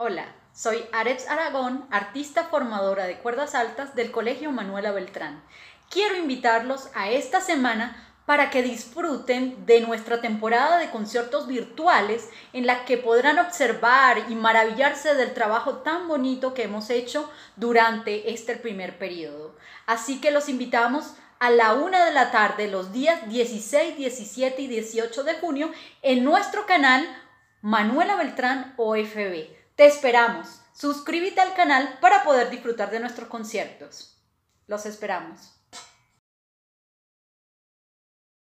Hola, soy Areps Aragón, artista formadora de cuerdas altas del Colegio Manuela Beltrán. Quiero invitarlos a esta semana para que disfruten de nuestra temporada de conciertos virtuales en la que podrán observar y maravillarse del trabajo tan bonito que hemos hecho durante este primer periodo. Así que los invitamos a la una de la tarde los días 16, 17 y 18 de junio en nuestro canal Manuela Beltrán OFB te esperamos. Suscríbete al canal para poder disfrutar de nuestros conciertos. Los esperamos.